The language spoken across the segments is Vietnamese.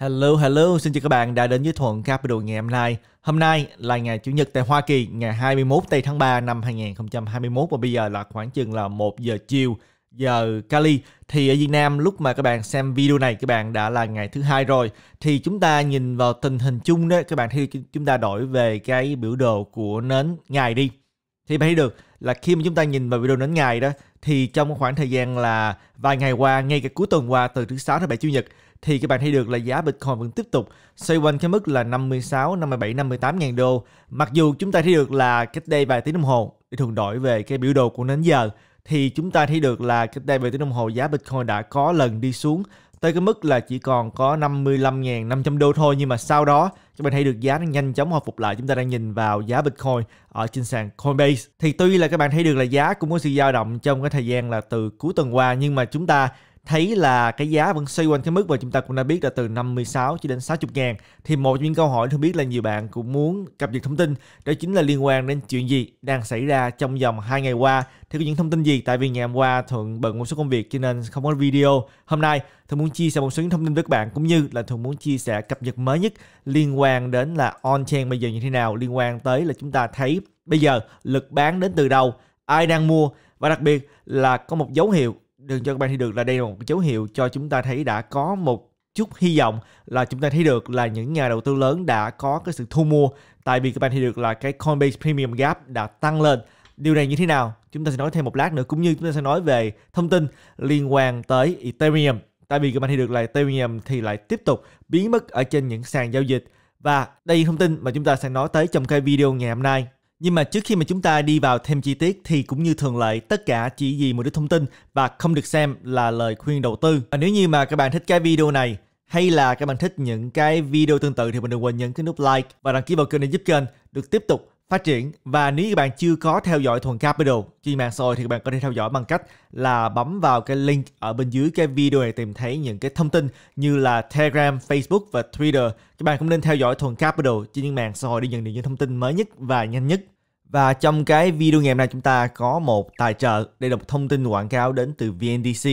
Hello, hello, xin chào các bạn đã đến với Thuận Capital ngày hôm nay. Hôm nay là ngày Chủ nhật tại Hoa Kỳ, ngày 21 tây tháng 3 năm 2021 và bây giờ là khoảng chừng là 1 giờ chiều giờ Cali thì ở Việt Nam lúc mà các bạn xem video này các bạn đã là ngày thứ hai rồi thì chúng ta nhìn vào tình hình chung đó các bạn thấy chúng ta đổi về cái biểu đồ của nến ngày đi thì bạn thấy được là khi mà chúng ta nhìn vào biểu đồ nến ngày đó thì trong khoảng thời gian là vài ngày qua ngay cả cuối tuần qua từ thứ sáu tới bảy chủ nhật thì các bạn thấy được là giá Bitcoin vẫn tiếp tục xoay quanh cái mức là 56, 57, 58 ngàn đô. Mặc dù chúng ta thấy được là cách đây vài tiếng đồng hồ để thường đổi về cái biểu đồ của nến giờ thì chúng ta thấy được là cách đây vài tiếng đồng hồ giá Bitcoin đã có lần đi xuống tới cái mức là chỉ còn có 55.500 đô thôi nhưng mà sau đó các bạn thấy được giá nó nhanh chóng hồi phục lại chúng ta đang nhìn vào giá Bitcoin ở trên sàn Coinbase thì tuy là các bạn thấy được là giá cũng có sự dao động trong cái thời gian là từ cuối tuần qua nhưng mà chúng ta thấy là cái giá vẫn xoay quanh cái mức mà chúng ta cũng đã biết là từ 56 cho đến 60 ngàn thì một trong những câu hỏi tôi biết là nhiều bạn cũng muốn cập nhật thông tin đó chính là liên quan đến chuyện gì đang xảy ra trong vòng hai ngày qua thì có những thông tin gì tại vì ngày hôm qua Thuận bận một số công việc cho nên không có video hôm nay Thuận muốn chia sẻ một số những thông tin với các bạn cũng như là Thuận muốn chia sẻ cập nhật mới nhất liên quan đến là on chain bây giờ như thế nào liên quan tới là chúng ta thấy bây giờ lực bán đến từ đâu ai đang mua và đặc biệt là có một dấu hiệu đường cho các bạn thấy được là đây là một dấu hiệu cho chúng ta thấy đã có một chút hy vọng là chúng ta thấy được là những nhà đầu tư lớn đã có cái sự thu mua tại vì các bạn thấy được là cái Coinbase Premium Gap đã tăng lên điều này như thế nào chúng ta sẽ nói thêm một lát nữa cũng như chúng ta sẽ nói về thông tin liên quan tới Ethereum tại vì các bạn thấy được là Ethereum thì lại tiếp tục biến mất ở trên những sàn giao dịch và đây là thông tin mà chúng ta sẽ nói tới trong cái video ngày hôm nay nhưng mà trước khi mà chúng ta đi vào thêm chi tiết thì cũng như thường lệ tất cả chỉ vì một đích thông tin và không được xem là lời khuyên đầu tư. Và nếu như mà các bạn thích cái video này hay là các bạn thích những cái video tương tự thì mình đừng quên nhấn cái nút like và đăng ký vào kênh để giúp kênh được tiếp tục phát triển và nếu các bạn chưa có theo dõi thuần capital trên mạng xã hội thì các bạn có thể theo dõi bằng cách là bấm vào cái link ở bên dưới cái video này tìm thấy những cái thông tin như là telegram facebook và twitter các bạn cũng nên theo dõi thuần capital trên những mạng xã hội để nhận được những thông tin mới nhất và nhanh nhất và trong cái video ngày hôm nay chúng ta có một tài trợ, đây là một thông tin quảng cáo đến từ VNDC.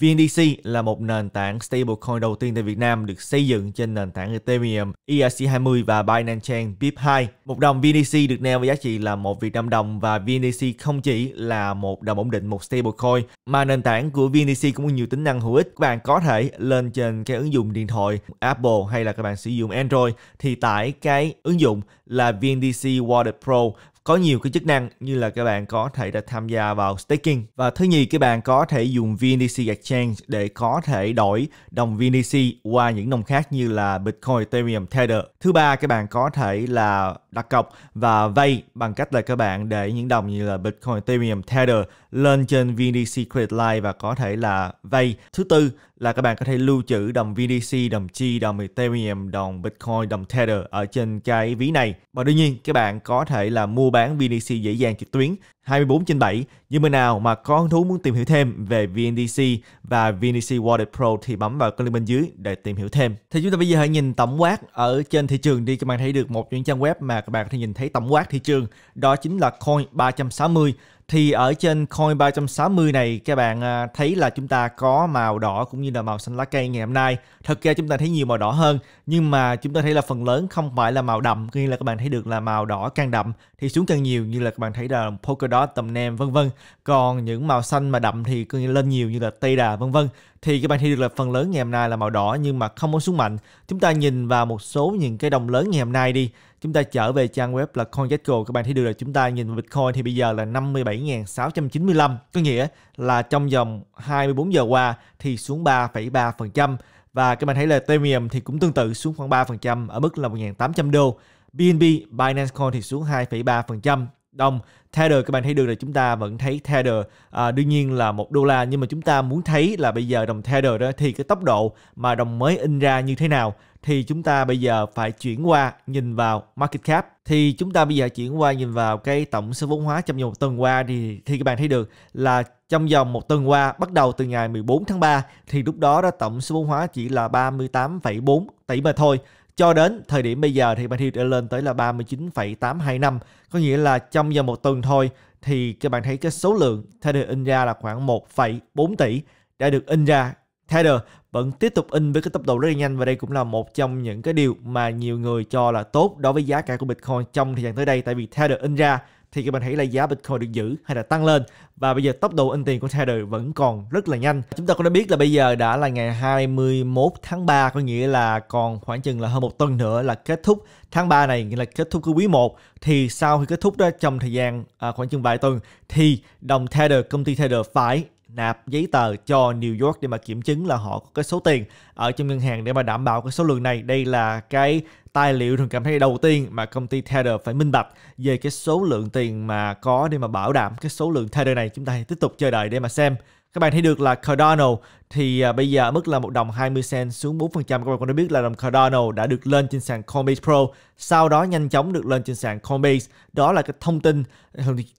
VNDC là một nền tảng stablecoin đầu tiên tại Việt Nam được xây dựng trên nền tảng Ethereum, ERC20 và Binance Chain BIP2. Một đồng VNDC được neo với giá trị là một Việt Nam đồng và VNDC không chỉ là một đồng ổn định một stablecoin mà nền tảng của VNDC cũng có nhiều tính năng hữu ích. Các bạn có thể lên trên cái ứng dụng điện thoại Apple hay là các bạn sử dụng Android thì tải cái ứng dụng là VNDC Wallet Pro có nhiều cái chức năng như là các bạn có thể là tham gia vào staking và thứ nhì các bạn có thể dùng VNDC Exchange để có thể đổi đồng VNDC qua những đồng khác như là Bitcoin, Ethereum, Tether. Thứ ba các bạn có thể là đặt cọc và vay bằng cách là các bạn để những đồng như là Bitcoin, Ethereum, Tether lên trên VNDC Credit Line và có thể là vay. Thứ tư là các bạn có thể lưu trữ đồng VDC, đồng Chi, đồng Ethereum, đồng Bitcoin, đồng Tether ở trên cái ví này. Và đương nhiên các bạn có thể là mua bán VNDC dễ dàng trực tuyến 24 trên 7. Như người nào mà có hứng thú muốn tìm hiểu thêm về VNDC và VNDC Wallet Pro thì bấm vào link bên dưới để tìm hiểu thêm. Thì chúng ta bây giờ hãy nhìn tổng quát ở trên thị trường đi Các bạn thấy được một những trang web mà các bạn có thể nhìn thấy tổng quát thị trường đó chính là Coin 360 thì ở trên coin 360 này các bạn à, thấy là chúng ta có màu đỏ cũng như là màu xanh lá cây ngày hôm nay. Thật ra chúng ta thấy nhiều màu đỏ hơn nhưng mà chúng ta thấy là phần lớn không phải là màu đậm, nghĩa là các bạn thấy được là màu đỏ càng đậm thì xuống càng nhiều như là các bạn thấy là polka dot, tầm nem vân vân. Còn những màu xanh mà đậm thì cứ lên nhiều như là tây đà vân vân thì các bạn thấy được là phần lớn ngày hôm nay là màu đỏ nhưng mà không có xuống mạnh. Chúng ta nhìn vào một số những cái đồng lớn ngày hôm nay đi. Chúng ta trở về trang web là CoinGecko, các bạn thấy được là chúng ta nhìn vào Bitcoin thì bây giờ là 57.695, có nghĩa là trong vòng 24 giờ qua thì xuống 3,3% và các bạn thấy là Ethereum thì cũng tương tự xuống khoảng 3% ở mức là 1.800 đô. BNB Binance Coin thì xuống 2,3%, đồng Tether các bạn thấy được là chúng ta vẫn thấy Tether à, đương nhiên là một đô la nhưng mà chúng ta muốn thấy là bây giờ đồng Tether đó thì cái tốc độ mà đồng mới in ra như thế nào thì chúng ta bây giờ phải chuyển qua nhìn vào market cap thì chúng ta bây giờ chuyển qua nhìn vào cái tổng số vốn hóa trong vòng một tuần qua thì thì các bạn thấy được là trong vòng một tuần qua bắt đầu từ ngày 14 tháng 3 thì lúc đó đó tổng số vốn hóa chỉ là 38,4 tỷ mà thôi cho đến thời điểm bây giờ thì Matthew đã lên tới là 39,825. Có nghĩa là trong vòng một tuần thôi thì các bạn thấy cái số lượng Tether in ra là khoảng 1,4 tỷ đã được in ra. Tether vẫn tiếp tục in với cái tốc độ rất là nhanh và đây cũng là một trong những cái điều mà nhiều người cho là tốt đối với giá cả của Bitcoin trong thời gian tới đây tại vì Tether in ra thì các bạn hãy là giá Bitcoin được giữ hay là tăng lên và bây giờ tốc độ in tiền của Tether vẫn còn rất là nhanh. Chúng ta cũng đã biết là bây giờ đã là ngày 21 tháng 3 có nghĩa là còn khoảng chừng là hơn một tuần nữa là kết thúc tháng 3 này nghĩa là kết thúc của quý 1 thì sau khi kết thúc đó trong thời gian à, khoảng chừng vài tuần thì đồng Tether công ty Tether phải nạp giấy tờ cho New York để mà kiểm chứng là họ có cái số tiền ở trong ngân hàng để mà đảm bảo cái số lượng này đây là cái tài liệu thường cảm thấy đầu tiên mà công ty Tether phải minh bạch về cái số lượng tiền mà có để mà bảo đảm cái số lượng Tether này chúng ta tiếp tục chờ đợi để mà xem các bạn thấy được là Cardano thì à, bây giờ ở mức là một đồng 20 cent xuống 4%. Các bạn cũng đã biết là đồng Cardano đã được lên trên sàn Coinbase Pro, sau đó nhanh chóng được lên trên sàn Coinbase. Đó là cái thông tin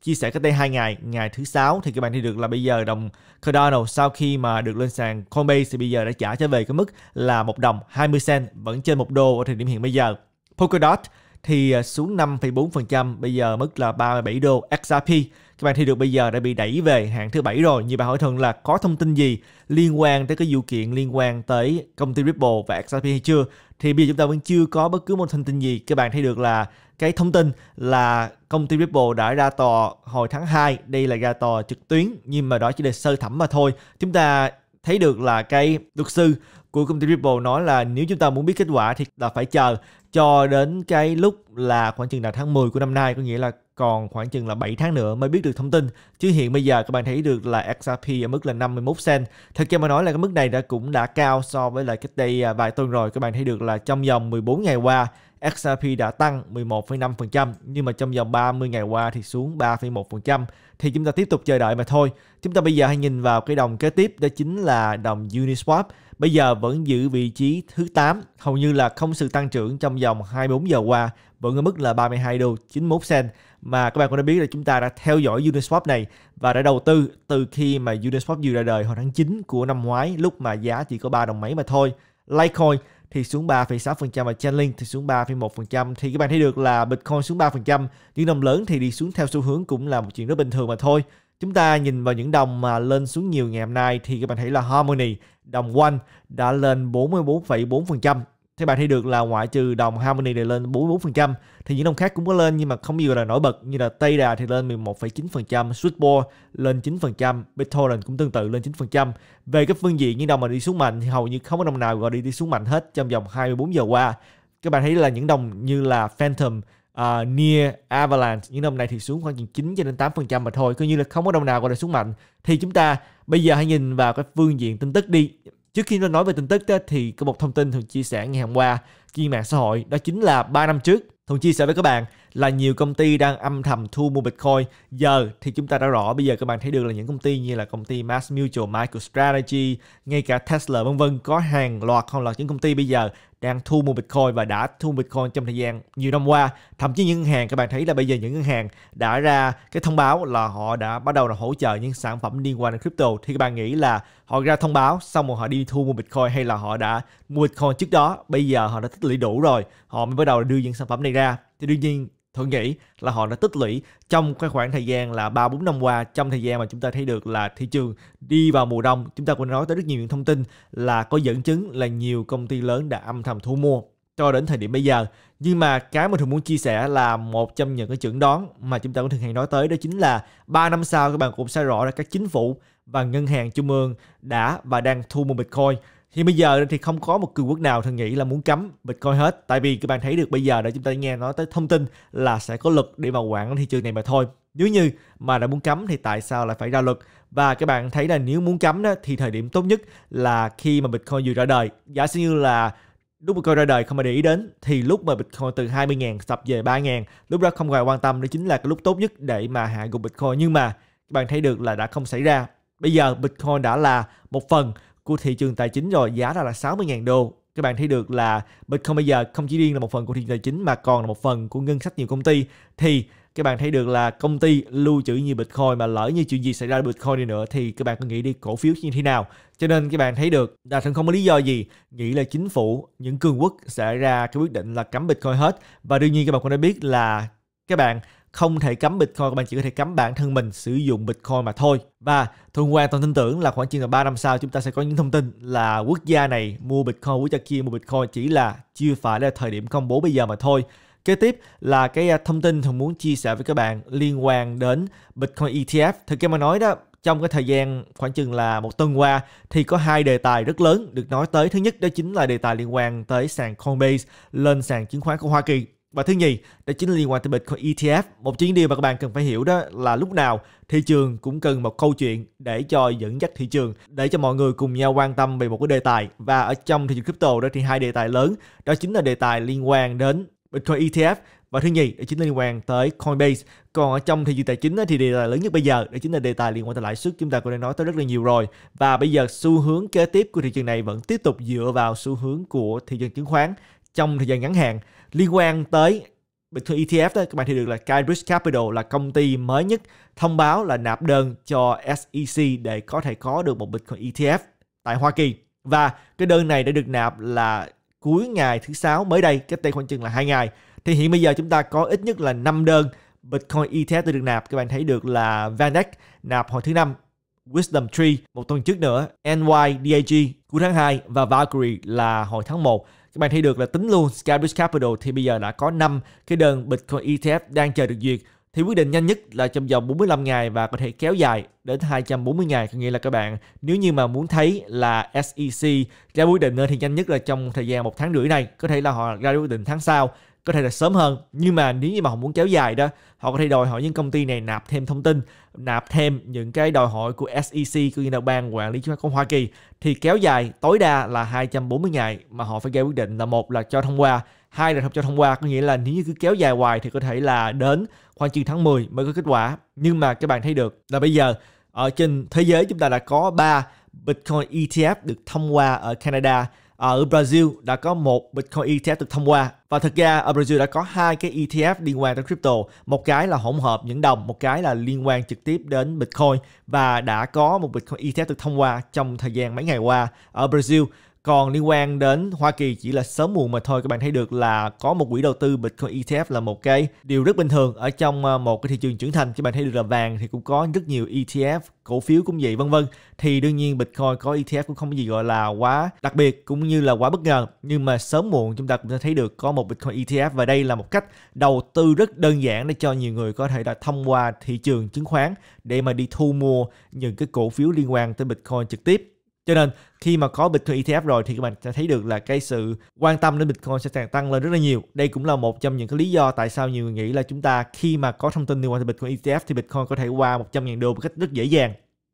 chia sẻ cách đây hai ngày, ngày thứ sáu thì các bạn thấy được là bây giờ đồng Cardano sau khi mà được lên sàn Coinbase thì bây giờ đã trả trở về cái mức là một đồng 20 cent vẫn trên một đô ở thời điểm hiện bây giờ. Polkadot thì à, xuống 5,4%, bây giờ mức là 37 đô XRP. Các bạn thì được bây giờ đã bị đẩy về hạng thứ bảy rồi. Như bạn hỏi thường là có thông tin gì liên quan tới cái vụ kiện liên quan tới công ty Ripple và XRP hay chưa? Thì bây giờ chúng ta vẫn chưa có bất cứ một thông tin gì. Các bạn thấy được là cái thông tin là công ty Ripple đã ra tòa hồi tháng 2, đây là ra tòa trực tuyến nhưng mà đó chỉ là sơ thẩm mà thôi. Chúng ta thấy được là cái luật sư của công ty Ripple nói là nếu chúng ta muốn biết kết quả thì là phải chờ cho đến cái lúc là khoảng chừng là tháng 10 của năm nay có nghĩa là còn khoảng chừng là 7 tháng nữa mới biết được thông tin chứ hiện bây giờ các bạn thấy được là XRP ở mức là 51 cent thật ra mà nói là cái mức này đã cũng đã cao so với lại cách đây à, vài tuần rồi các bạn thấy được là trong vòng 14 ngày qua XRP đã tăng 11,5% nhưng mà trong vòng 30 ngày qua thì xuống 3,1% thì chúng ta tiếp tục chờ đợi mà thôi. Chúng ta bây giờ hãy nhìn vào cái đồng kế tiếp đó chính là đồng Uniswap. Bây giờ vẫn giữ vị trí thứ 8, hầu như là không sự tăng trưởng trong vòng 24 giờ qua, vẫn ở mức là 32 đô 91 cent mà các bạn cũng đã biết là chúng ta đã theo dõi Uniswap này và đã đầu tư từ khi mà Uniswap vừa ra đời hồi tháng 9 của năm ngoái lúc mà giá chỉ có 3 đồng mấy mà thôi. Litecoin thì xuống 3,6% và Chainlink thì xuống 3,1% thì các bạn thấy được là Bitcoin xuống 3%, những đồng lớn thì đi xuống theo xu hướng cũng là một chuyện rất bình thường mà thôi. Chúng ta nhìn vào những đồng mà lên xuống nhiều ngày hôm nay thì các bạn thấy là Harmony, đồng One đã lên 44,4%, thì bạn thấy được là ngoại trừ đồng Harmony này lên 44% thì những đồng khác cũng có lên nhưng mà không nhiều là nổi bật như là Tây Đà thì lên 11,9%, Sweetball lên 9%, Bittorrent cũng tương tự lên 9%. Về cái phương diện những đồng mà đi xuống mạnh thì hầu như không có đồng nào gọi đi đi xuống mạnh hết trong vòng 24 giờ qua. Các bạn thấy là những đồng như là Phantom, uh, à, Near, Avalanche những đồng này thì xuống khoảng chừng 9 cho đến 8% mà thôi, coi như là không có đồng nào gọi là xuống mạnh. Thì chúng ta bây giờ hãy nhìn vào cái phương diện tin tức đi. Trước khi tôi nói về tin tức thì có một thông tin thường chia sẻ ngày hôm qua trên mạng xã hội đó chính là 3 năm trước thường chia sẻ với các bạn là nhiều công ty đang âm thầm thu mua Bitcoin. Giờ thì chúng ta đã rõ, bây giờ các bạn thấy được là những công ty như là công ty Mass Mutual, MicroStrategy, ngay cả Tesla vân vân có hàng loạt hàng loạt những công ty bây giờ đang thu mua Bitcoin và đã thu Bitcoin trong thời gian nhiều năm qua. Thậm chí những ngân hàng các bạn thấy là bây giờ những ngân hàng đã ra cái thông báo là họ đã bắt đầu là hỗ trợ những sản phẩm liên quan đến crypto thì các bạn nghĩ là họ ra thông báo xong rồi họ đi thu mua Bitcoin hay là họ đã mua Bitcoin trước đó, bây giờ họ đã tích lũy đủ rồi, họ mới bắt đầu đưa những sản phẩm này ra. Thì đương nhiên Thuận nghĩ là họ đã tích lũy trong cái khoảng thời gian là 3-4 năm qua trong thời gian mà chúng ta thấy được là thị trường đi vào mùa đông chúng ta cũng nói tới rất nhiều những thông tin là có dẫn chứng là nhiều công ty lớn đã âm thầm thu mua cho đến thời điểm bây giờ nhưng mà cái mà thường muốn chia sẻ là một trong những cái chưởng đoán mà chúng ta cũng thường hay nói tới đó chính là 3 năm sau các bạn cũng sẽ rõ là các chính phủ và ngân hàng trung ương đã và đang thu mua Bitcoin thì bây giờ thì không có một cường quốc nào thường nghĩ là muốn cấm bitcoin hết tại vì các bạn thấy được bây giờ để chúng ta nghe nói tới thông tin là sẽ có luật để mà quản thị trường này mà thôi nếu như mà đã muốn cấm thì tại sao lại phải ra luật và các bạn thấy là nếu muốn cấm đó thì thời điểm tốt nhất là khi mà bitcoin vừa ra đời giả sử như là lúc Bitcoin ra đời không ai để ý đến thì lúc mà Bitcoin từ 20.000 sập về 3.000 lúc đó không ai quan tâm đó chính là cái lúc tốt nhất để mà hạ gục Bitcoin nhưng mà các bạn thấy được là đã không xảy ra bây giờ Bitcoin đã là một phần của thị trường tài chính rồi giá ra là 60.000 đô các bạn thấy được là Bitcoin bây giờ không chỉ riêng là một phần của thị trường tài chính mà còn là một phần của ngân sách nhiều công ty thì các bạn thấy được là công ty lưu trữ nhiều Bitcoin mà lỡ như chuyện gì xảy ra Bitcoin đi nữa thì các bạn có nghĩ đi cổ phiếu như thế nào cho nên các bạn thấy được là thần không có lý do gì nghĩ là chính phủ những cường quốc sẽ ra cái quyết định là cấm Bitcoin hết và đương nhiên các bạn cũng đã biết là các bạn không thể cấm Bitcoin, các bạn chỉ có thể cấm bản thân mình sử dụng Bitcoin mà thôi. Và thường hoàn toàn tin tưởng là khoảng chừng là 3 năm sau chúng ta sẽ có những thông tin là quốc gia này mua Bitcoin, quốc gia kia mua Bitcoin chỉ là chưa phải là thời điểm công bố bây giờ mà thôi. Kế tiếp là cái à, thông tin thường muốn chia sẻ với các bạn liên quan đến Bitcoin ETF. Thực ra mà nói đó, trong cái thời gian khoảng chừng là một tuần qua thì có hai đề tài rất lớn được nói tới. Thứ nhất đó chính là đề tài liên quan tới sàn Coinbase lên sàn chứng khoán của Hoa Kỳ và thứ nhì, đó chính là liên quan tới Bitcoin ETF. Một chính điều mà các bạn cần phải hiểu đó là lúc nào thị trường cũng cần một câu chuyện để cho dẫn dắt thị trường, để cho mọi người cùng nhau quan tâm về một cái đề tài. Và ở trong thị trường crypto đó thì hai đề tài lớn, đó chính là đề tài liên quan đến Bitcoin ETF và thứ nhì đó chính là liên quan tới Coinbase. Còn ở trong thị trường tài chính thì đề tài lớn nhất bây giờ đó chính là đề tài liên quan tới lãi suất chúng ta cũng đã nói tới rất là nhiều rồi. Và bây giờ xu hướng kế tiếp của thị trường này vẫn tiếp tục dựa vào xu hướng của thị trường chứng khoán trong thời gian ngắn hạn liên quan tới bitcoin ETF đó các bạn thì được là Cambridge Capital là công ty mới nhất thông báo là nạp đơn cho SEC để có thể có được một Bitcoin ETF tại Hoa Kỳ và cái đơn này đã được nạp là cuối ngày thứ sáu mới đây cách đây khoảng chừng là hai ngày thì hiện bây giờ chúng ta có ít nhất là 5 đơn Bitcoin ETF đã được nạp các bạn thấy được là VanEck nạp hồi thứ năm Wisdom Tree một tuần trước nữa, NYDAG cuối tháng 2 và Valkyrie là hồi tháng 1 các bạn thấy được là tính luôn Skybridge Capital thì bây giờ đã có 5 cái đơn Bitcoin ETF đang chờ được duyệt thì quyết định nhanh nhất là trong vòng 45 ngày và có thể kéo dài đến 240 ngày có nghĩa là các bạn nếu như mà muốn thấy là SEC ra quyết định thì nhanh nhất là trong thời gian một tháng rưỡi này có thể là họ ra quyết định tháng sau có thể là sớm hơn nhưng mà nếu như mà họ muốn kéo dài đó họ có thể đòi hỏi những công ty này nạp thêm thông tin nạp thêm những cái đòi hỏi của SEC của là ban quản lý chứng khoán Hoa Kỳ thì kéo dài tối đa là 240 ngày mà họ phải ra quyết định là một là cho thông qua hai là không cho thông qua có nghĩa là nếu như cứ kéo dài hoài thì có thể là đến khoảng chừng tháng 10 mới có kết quả nhưng mà các bạn thấy được là bây giờ ở trên thế giới chúng ta đã có 3 Bitcoin ETF được thông qua ở Canada ở Brazil đã có một Bitcoin ETF được thông qua và thực ra ở Brazil đã có hai cái ETF liên quan đến crypto một cái là hỗn hợp những đồng một cái là liên quan trực tiếp đến Bitcoin và đã có một Bitcoin ETF được thông qua trong thời gian mấy ngày qua ở Brazil còn liên quan đến Hoa Kỳ chỉ là sớm muộn mà thôi các bạn thấy được là có một quỹ đầu tư Bitcoin ETF là một cái điều rất bình thường ở trong ờ, một cái thị trường trưởng thành các bạn thấy được là vàng thì cũng có rất nhiều ETF cổ phiếu cũng vậy vân vân thì đương nhiên Bitcoin có ETF cũng không có gì gọi là quá đặc biệt cũng như là quá bất ngờ nhưng mà sớm muộn chúng ta cũng sẽ thấy được có một Bitcoin ETF và đây là một cách đầu tư rất đơn giản để cho nhiều người có thể là thông qua thị trường chứng khoán để mà đi thu mua những cái cổ phiếu liên quan tới Bitcoin trực tiếp cho nên khi mà có Bitcoin ETF rồi thì các bạn sẽ thấy được là cái sự quan tâm đến Bitcoin sẽ càng tăng lên rất là nhiều. Đây cũng là một trong những cái lý do tại sao nhiều người nghĩ là chúng ta khi mà có thông tin liên quan tới Bitcoin ETF thì Bitcoin có thể qua 100.000 đô một cách rất dễ dàng.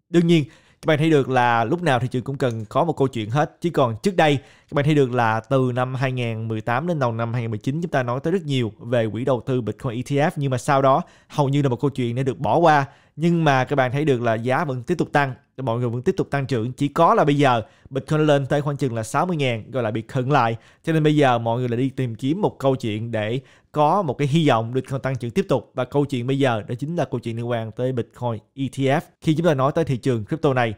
Đương nhiên các bạn thấy được là lúc nào thị trường cũng cần có một câu chuyện hết chứ còn trước đây các bạn thấy được là từ năm 2018 đến đầu năm 2019 chúng ta nói tới rất nhiều về quỹ đầu tư Bitcoin ETF nhưng mà sau đó hầu như là một câu chuyện đã được bỏ qua nhưng mà các bạn thấy được là giá vẫn tiếp tục tăng mọi người vẫn tiếp tục tăng trưởng chỉ có là bây giờ Bitcoin lên tới khoảng chừng là 60 000 gọi là bị khẩn lại cho nên bây giờ mọi người là đi tìm kiếm một câu chuyện để có một cái hy vọng Bitcoin tăng trưởng tiếp tục và câu chuyện bây giờ đó chính là câu chuyện liên quan tới Bitcoin ETF khi chúng ta nói tới thị trường crypto này